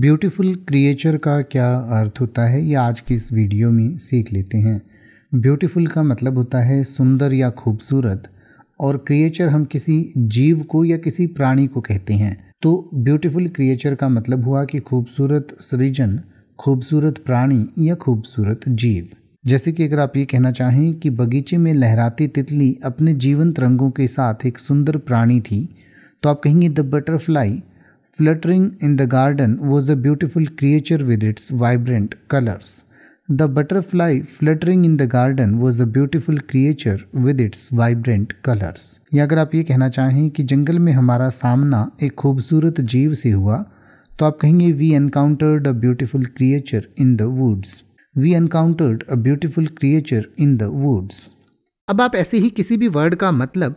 Beautiful creature का क्या अर्थ होता है ये आज की इस वीडियो में सीख लेते हैं ब्यूटीफुल का मतलब होता है सुंदर या खूबसूरत और क्रिएचर हम किसी जीव को या किसी प्राणी को कहते हैं तो ब्यूटीफुल क्रिएचर का मतलब हुआ कि खूबसूरत सृजन खूबसूरत प्राणी या खूबसूरत जीव जैसे कि अगर आप ये कहना चाहें कि बगीचे में लहराती तितली अपने जीवंत रंगों के साथ एक सुंदर प्राणी थी तो आप कहेंगे the butterfly Fluttering in the garden was a beautiful creature with its vibrant colors. The butterfly fluttering in the garden was a beautiful creature with its vibrant colors. या अगर आप ये कहना चाहें कि जंगल में हमारा सामना एक खूबसूरत जीव से हुआ तो आप कहेंगे we encountered a beautiful creature in the woods we encountered a beautiful creature in the woods अब आप ऐसे ही किसी भी वर्ड का मतलब